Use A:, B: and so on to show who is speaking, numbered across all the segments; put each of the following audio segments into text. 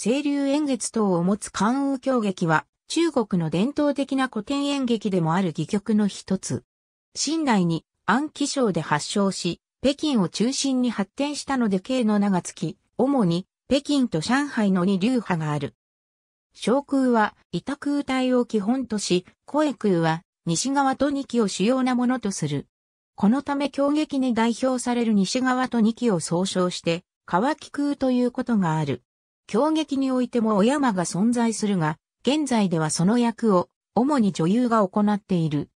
A: 清流演説等を持つ関羽狂劇は、中国の伝統的な古典演劇でもある戯曲の一つ。新代に安徽省で発祥し、北京を中心に発展したので系の名がつき、主に北京と上海の二流派がある。小空は板空体を基本とし、声空は西側と2期を主要なものとする。このため狂劇に代表される西側と2期を総称して、川木空ということがある。狂劇においてもお山が存在するが、現在ではその役を主に女優が行っている。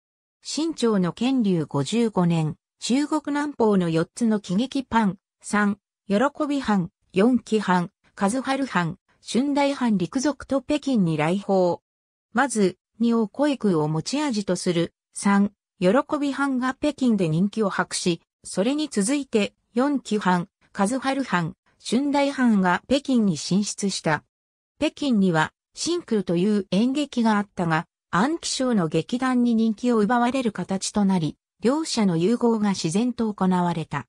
A: 清朝の建立55年、中国南方の4つの喜劇パン、3、喜び藩、4期藩、数春藩、春大藩陸族と北京に来訪。まず、二を小育を持ち味とする、3、喜び藩が北京で人気を博し、それに続いて、4期藩、数春藩、春大藩が北京に進出した。北京には、真空という演劇があったが、暗記賞の劇団に人気を奪われる形となり、両者の融合が自然と行われた。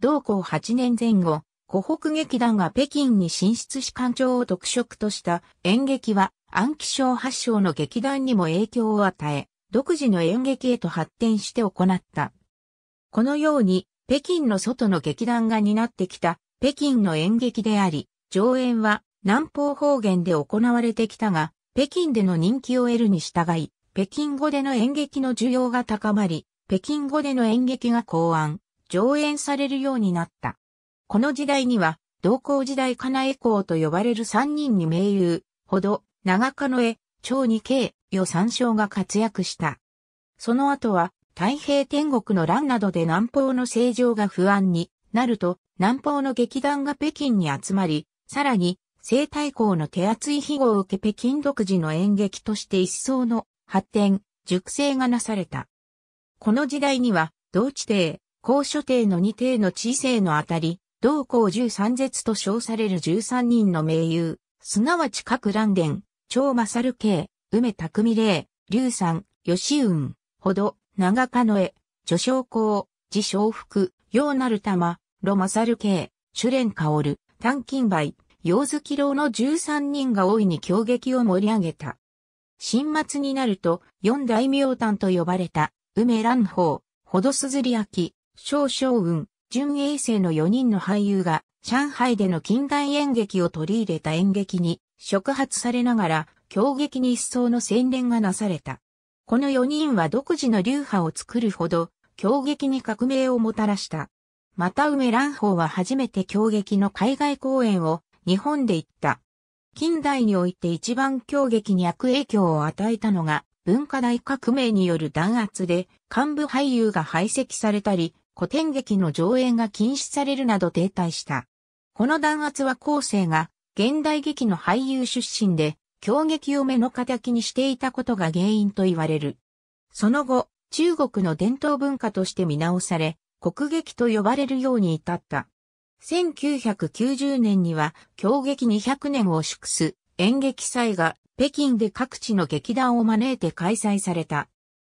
A: 同校8年前後、湖北劇団が北京に進出し官庁を特色とした演劇は暗記賞発祥の劇団にも影響を与え、独自の演劇へと発展して行った。このように、北京の外の劇団が担ってきた北京の演劇であり、上演は南方方言で行われてきたが、北京での人気を得るに従い、北京語での演劇の需要が高まり、北京語での演劇が考案、上演されるようになった。この時代には、同行時代かなえ公と呼ばれる三人に名優、ほど、長かの絵、長に慶、与三将が活躍した。その後は、太平天国の乱などで南方の政情が不安になると、南方の劇団が北京に集まり、さらに、西太后の手厚い庇護を受け北京独自の演劇として一層の発展、熟成がなされた。この時代には、同地帝、高所帝の二帝の知性のあたり、同校十三絶と称される十三人の名優、すなわち各乱伝、超勝慶、梅匠霊、龍さん、吉雲、ほど、長かの絵、序章公、自称福、ようなる玉、ロマサル系、ンバイ、短金ズキロ郎の13人が大いに狂撃を盛り上げた。新末になると、四大名探と呼ばれた、梅蘭鳳、ほどすずりあき、少将雲、純衛生の4人の俳優が、上海での近代演劇を取り入れた演劇に、触発されながら、狂撃に一層の洗練がなされた。この4人は独自の流派を作るほど、狂撃に革命をもたらした。また梅蘭芳は初めて狂劇の海外公演を日本で行った。近代において一番狂劇に悪影響を与えたのが文化大革命による弾圧で幹部俳優が排斥されたり、古典劇の上演が禁止されるなど停滞した。この弾圧は後世が現代劇の俳優出身で狂劇を目の敵にしていたことが原因と言われる。その後、中国の伝統文化として見直され、国劇と呼ばれるように至った。1990年には、狂劇200年を祝す演劇祭が北京で各地の劇団を招いて開催された。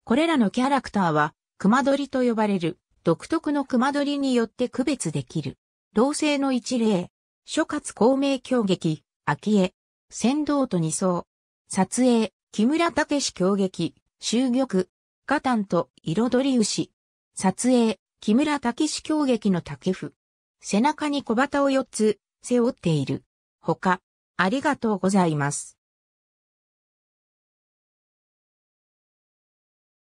A: これらのキャラクターは、熊取と呼ばれる独特の熊取によって区別できる。同性の一例、諸葛孔明狂劇、秋江、仙道と二層、撮影、木村武史狂劇、終玉、ガタンと彩り牛、撮影、木村武史狂劇の竹譜。背中に小旗を4つ、背負っている。他、ありがとうございます。